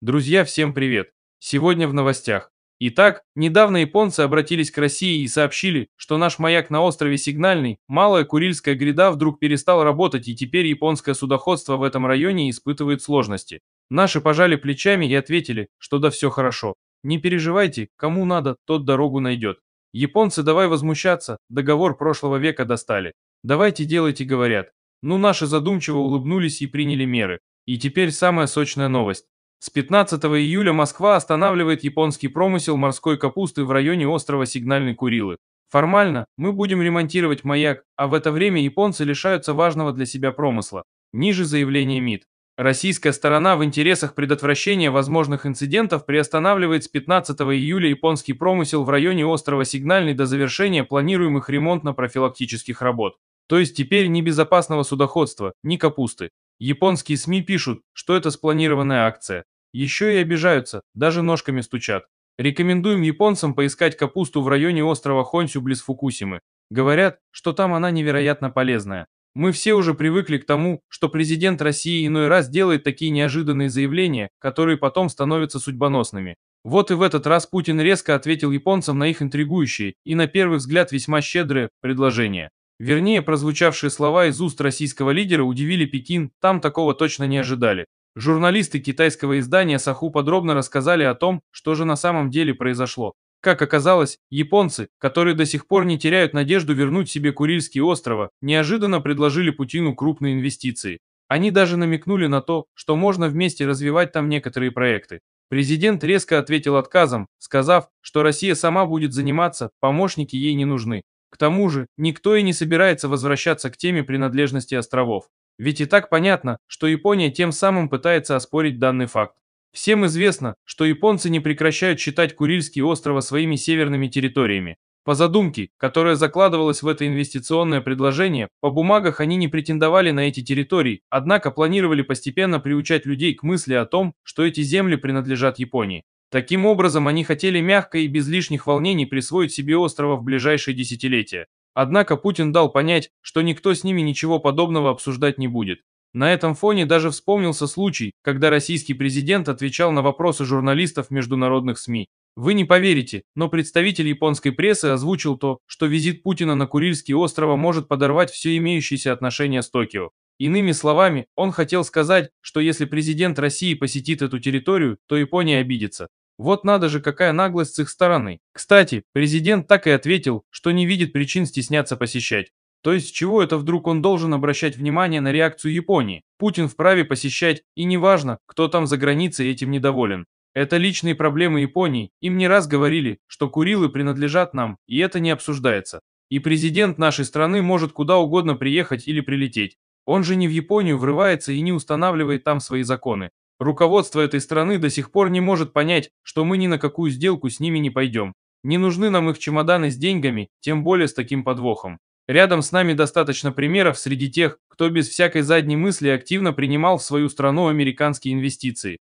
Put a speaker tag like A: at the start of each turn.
A: Друзья, всем привет! Сегодня в новостях. Итак, недавно японцы обратились к России и сообщили, что наш маяк на острове Сигнальный, Малая Курильская гряда вдруг перестал работать и теперь японское судоходство в этом районе испытывает сложности. Наши пожали плечами и ответили, что да все хорошо. Не переживайте, кому надо, тот дорогу найдет. Японцы давай возмущаться, договор прошлого века достали. Давайте делайте, говорят. Ну наши задумчиво улыбнулись и приняли меры. И теперь самая сочная новость. С 15 июля Москва останавливает японский промысел морской капусты в районе острова Сигнальной Курилы. Формально, мы будем ремонтировать маяк, а в это время японцы лишаются важного для себя промысла. Ниже заявление МИД. Российская сторона в интересах предотвращения возможных инцидентов приостанавливает с 15 июля японский промысел в районе острова Сигнальный до завершения планируемых ремонтно-профилактических работ. То есть теперь ни безопасного судоходства, ни капусты. Японские СМИ пишут, что это спланированная акция. Еще и обижаются, даже ножками стучат. Рекомендуем японцам поискать капусту в районе острова Хонсю близ Фукусимы. Говорят, что там она невероятно полезная. Мы все уже привыкли к тому, что президент России иной раз делает такие неожиданные заявления, которые потом становятся судьбоносными. Вот и в этот раз Путин резко ответил японцам на их интригующие и на первый взгляд весьма щедрые предложения. Вернее, прозвучавшие слова из уст российского лидера удивили Пекин, там такого точно не ожидали. Журналисты китайского издания Саху подробно рассказали о том, что же на самом деле произошло. Как оказалось, японцы, которые до сих пор не теряют надежду вернуть себе Курильские острова, неожиданно предложили Путину крупные инвестиции. Они даже намекнули на то, что можно вместе развивать там некоторые проекты. Президент резко ответил отказом, сказав, что Россия сама будет заниматься, помощники ей не нужны. К тому же, никто и не собирается возвращаться к теме принадлежности островов. Ведь и так понятно, что Япония тем самым пытается оспорить данный факт. Всем известно, что японцы не прекращают считать Курильские острова своими северными территориями. По задумке, которая закладывалась в это инвестиционное предложение, по бумагах они не претендовали на эти территории, однако планировали постепенно приучать людей к мысли о том, что эти земли принадлежат Японии. Таким образом, они хотели мягко и без лишних волнений присвоить себе острова в ближайшие десятилетия. Однако Путин дал понять, что никто с ними ничего подобного обсуждать не будет. На этом фоне даже вспомнился случай, когда российский президент отвечал на вопросы журналистов международных СМИ. Вы не поверите, но представитель японской прессы озвучил то, что визит Путина на Курильские острова может подорвать все имеющиеся отношения с Токио. Иными словами, он хотел сказать, что если президент России посетит эту территорию, то Япония обидится. Вот надо же, какая наглость с их стороны. Кстати, президент так и ответил, что не видит причин стесняться посещать. То есть чего это вдруг он должен обращать внимание на реакцию Японии? Путин вправе посещать, и неважно, кто там за границей этим недоволен. Это личные проблемы Японии, им не раз говорили, что Курилы принадлежат нам, и это не обсуждается. И президент нашей страны может куда угодно приехать или прилететь. Он же не в Японию врывается и не устанавливает там свои законы. Руководство этой страны до сих пор не может понять, что мы ни на какую сделку с ними не пойдем. Не нужны нам их чемоданы с деньгами, тем более с таким подвохом. Рядом с нами достаточно примеров среди тех, кто без всякой задней мысли активно принимал в свою страну американские инвестиции.